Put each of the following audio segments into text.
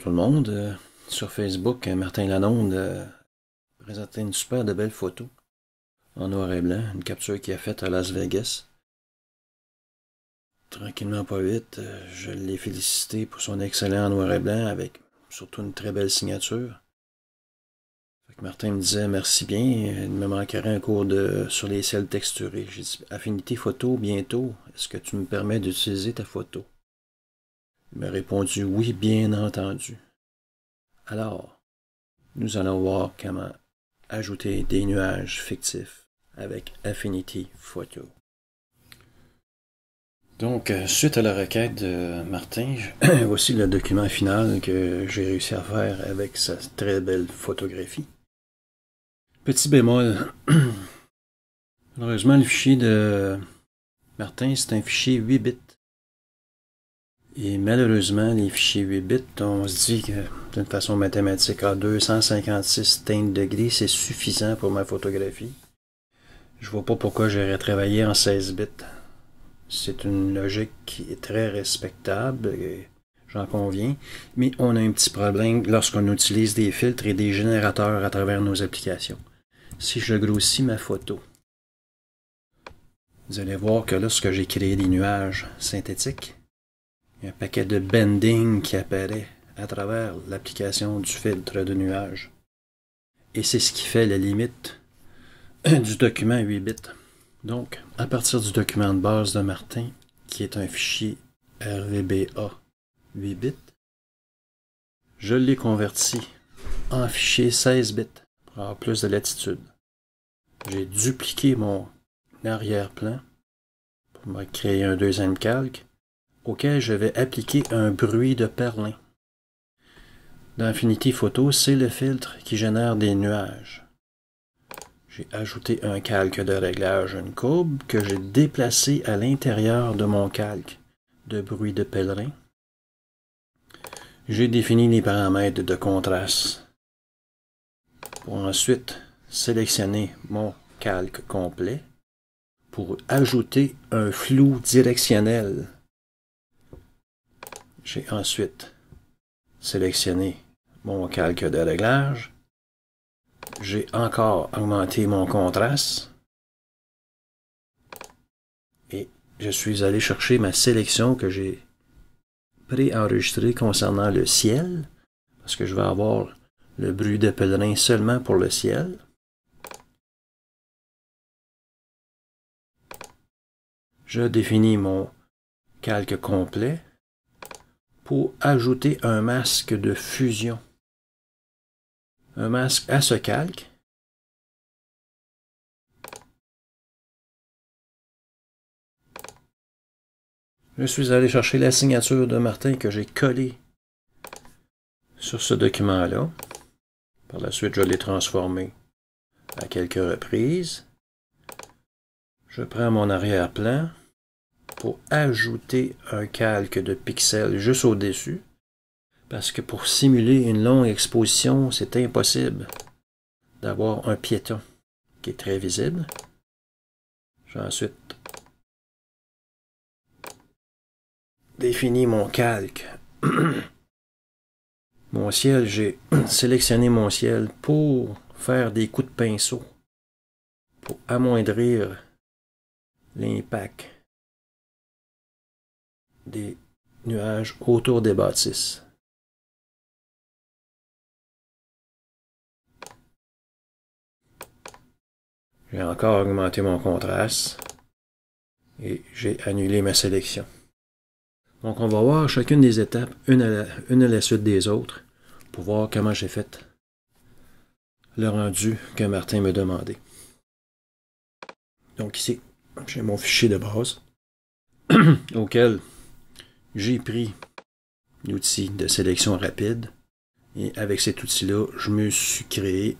tout le monde. Euh, sur Facebook, euh, Martin Lanonde a euh, présentait une super de belle photo en noir et blanc, une capture qu'il a faite à Las Vegas. Tranquillement pas vite, je l'ai félicité pour son excellent noir et blanc avec surtout une très belle signature. Martin me disait merci bien, il me manquerait un cours de sur les selles texturées. J'ai dit Affinité photo bientôt, est-ce que tu me permets d'utiliser ta photo? Il m'a répondu oui, bien entendu. Alors, nous allons voir comment ajouter des nuages fictifs avec Affinity Photo. Donc, euh, suite à la requête de Martin, voici le document final que j'ai réussi à faire avec sa très belle photographie. Petit bémol. Malheureusement, le fichier de Martin, c'est un fichier 8 bits. Et malheureusement, les fichiers 8 bits, on se dit que d'une façon mathématique, à ah, 256 teintes de gris, c'est suffisant pour ma photographie. Je vois pas pourquoi j'aurais travaillé en 16 bits. C'est une logique qui est très respectable, j'en conviens, mais on a un petit problème lorsqu'on utilise des filtres et des générateurs à travers nos applications. Si je grossis ma photo, vous allez voir que lorsque j'ai créé des nuages synthétiques, il y a un paquet de bending qui apparaît à travers l'application du filtre de nuage. Et c'est ce qui fait la limite du document 8 bits. Donc, à partir du document de base de Martin, qui est un fichier RVBA 8 bits, je l'ai converti en fichier 16 bits pour avoir plus de latitude. J'ai dupliqué mon arrière-plan pour me créer un deuxième calque auquel je vais appliquer un bruit de perlin. Dans Infinity Photo, c'est le filtre qui génère des nuages. J'ai ajouté un calque de réglage, une courbe que j'ai déplacée à l'intérieur de mon calque de bruit de pèlerin. J'ai défini les paramètres de contraste pour ensuite sélectionner mon calque complet pour ajouter un flou directionnel j'ai ensuite sélectionné mon calque de réglage. J'ai encore augmenté mon contraste. Et je suis allé chercher ma sélection que j'ai préenregistrée concernant le ciel. Parce que je vais avoir le bruit de pèlerin seulement pour le ciel. Je définis mon calque complet pour ajouter un masque de fusion. Un masque à ce calque. Je suis allé chercher la signature de Martin que j'ai collée sur ce document-là. Par la suite, je l'ai transformé à quelques reprises. Je prends mon arrière-plan pour ajouter un calque de pixels juste au-dessus, parce que pour simuler une longue exposition, c'est impossible d'avoir un piéton qui est très visible. J'ai ensuite défini mon calque. mon ciel, j'ai sélectionné mon ciel pour faire des coups de pinceau, pour amoindrir l'impact des nuages autour des bâtisses. J'ai encore augmenté mon contraste et j'ai annulé ma sélection. Donc on va voir chacune des étapes, une à la, suite des autres, pour voir comment j'ai fait le rendu que Martin me demandait. Donc ici, j'ai mon fichier de base auquel j'ai pris l'outil de sélection rapide. Et avec cet outil-là, je me suis créé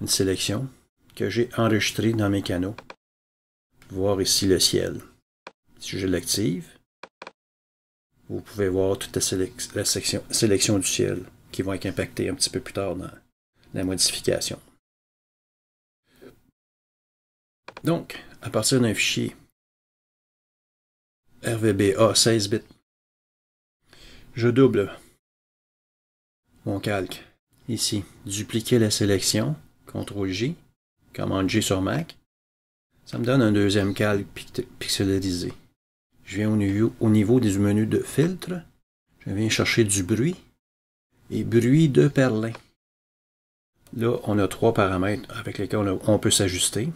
une sélection que j'ai enregistrée dans mes canaux. Voir ici le ciel. Si je l'active, vous pouvez voir toute la, sélection du ciel qui va être impactées un petit peu plus tard dans la modification. Donc, à partir d'un fichier RVBA 16 bits. Je double mon calque. Ici, dupliquer la sélection, CTRL-J, commande J sur Mac. Ça me donne un deuxième calque pixelisé. Je viens au niveau, au niveau des menus de filtre. Je viens chercher du bruit et bruit de perlin. Là, on a trois paramètres avec lesquels on peut s'ajuster.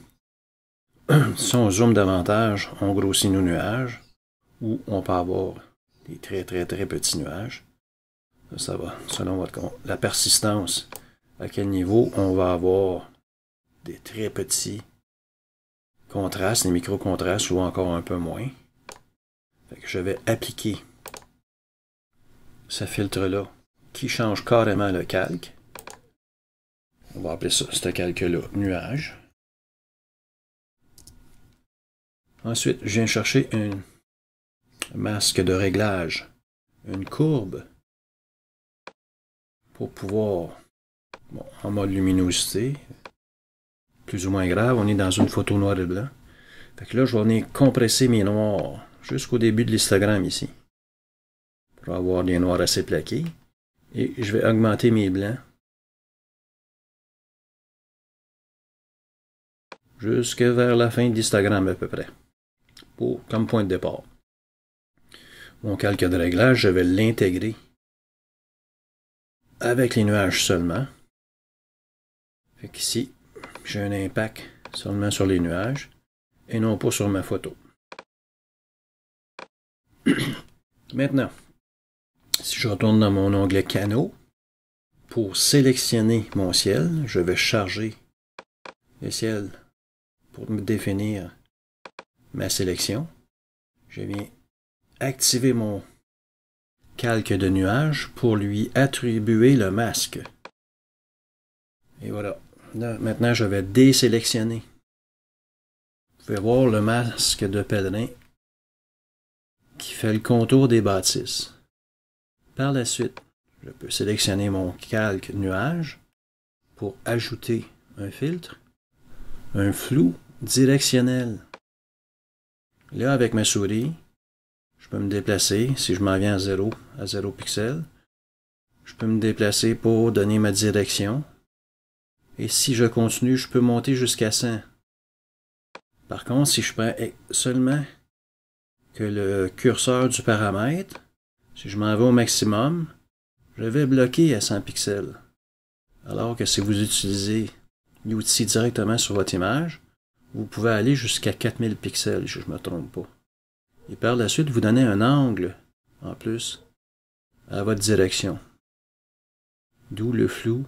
si on zoome davantage, on grossit nos nuages où on peut avoir des très très très petits nuages. Ça va, selon votre, la persistance, à quel niveau on va avoir des très petits contrastes, des micro-contrastes ou encore un peu moins. que je vais appliquer ce filtre-là qui change carrément le calque. On va appeler ça, ce calque-là, nuage. Ensuite, je viens chercher une masque de réglage, une courbe pour pouvoir, bon, en mode luminosité, plus ou moins grave, on est dans une photo noire et blanc. Fait que là, je vais venir compresser mes noirs jusqu'au début de l'histogramme ici, pour avoir des noirs assez plaqués. Et je vais augmenter mes blancs jusque vers la fin de l'histogramme à peu près, pour, comme point de départ mon calque de réglage, je vais l'intégrer avec les nuages seulement. Fait j'ai un impact seulement sur les nuages et non pas sur ma photo. Maintenant, si je retourne dans mon onglet canaux, pour sélectionner mon ciel, je vais charger le ciel pour me définir ma sélection. Je viens activer mon calque de nuage pour lui attribuer le masque. Et voilà. Là, maintenant, je vais désélectionner. Vous pouvez voir le masque de pèlerin qui fait le contour des bâtisses. Par la suite, je peux sélectionner mon calque nuage pour ajouter un filtre, un flou directionnel. Là, avec ma souris, peux me déplacer si je m'en viens à 0, à 0 pixels. Je peux me déplacer pour donner ma direction. Et si je continue, je peux monter jusqu'à 100. Par contre, si je prends seulement que le curseur du paramètre, si je m'en vais au maximum, je vais bloquer à 100 pixels. Alors que si vous utilisez l'outil directement sur votre image, vous pouvez aller jusqu'à 4000 pixels, si je ne me trompe pas. Et par la suite, vous donnez un angle, en plus, à votre direction. D'où le flou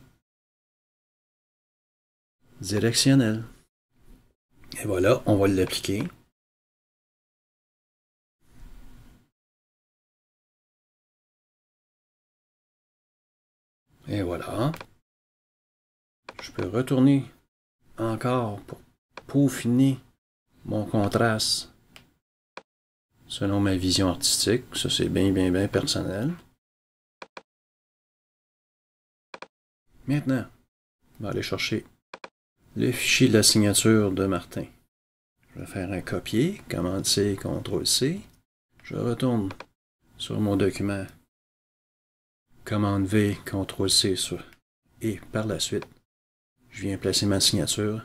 directionnel. Et voilà, on va l'appliquer. Et voilà. Je peux retourner encore pour peaufiner mon contraste selon ma vision artistique. Ça, c'est bien, bien, bien personnel. Maintenant, on va aller chercher le fichier de la signature de Martin. Je vais faire un copier, commande C, CTRL C. Je retourne sur mon document, commande V, CTRL C et par la suite, je viens placer ma signature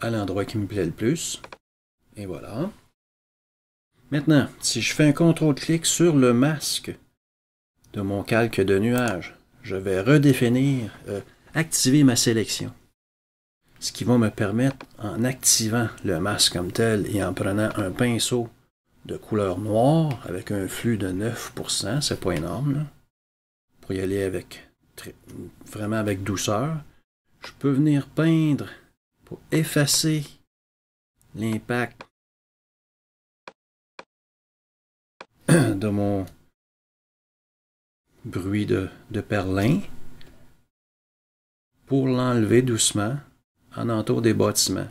à l'endroit qui me plaît le plus. Et voilà. Maintenant, si je fais un contrôle-clic sur le masque de mon calque de nuage, je vais redéfinir, euh, activer ma sélection. Ce qui va me permettre, en activant le masque comme tel et en prenant un pinceau de couleur noire avec un flux de 9%, c'est pas énorme, pour y aller avec vraiment avec douceur, je peux venir peindre pour effacer l'impact de mon bruit de, perlin pour l'enlever doucement en entour des bâtiments.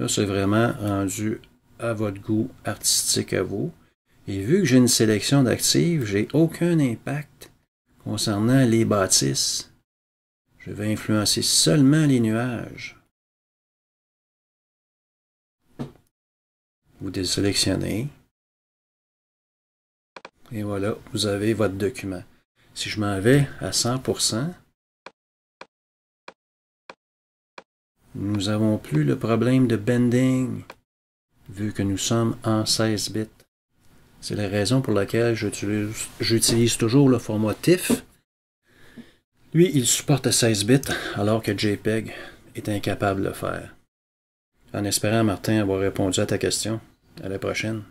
Là, c'est vraiment rendu à votre goût artistique à vous. Et vu que j'ai une sélection d'actifs, j'ai aucun impact concernant les bâtisses. Je vais influencer seulement les nuages. Vous désélectionnez. Et voilà, vous avez votre document. Si je m'en vais à 100%, nous n'avons plus le problème de bending, vu que nous sommes en 16 bits. C'est la raison pour laquelle j'utilise toujours le format TIFF. Lui, il supporte 16 bits, alors que JPEG est incapable de le faire. En espérant, Martin, avoir répondu à ta question. À la prochaine.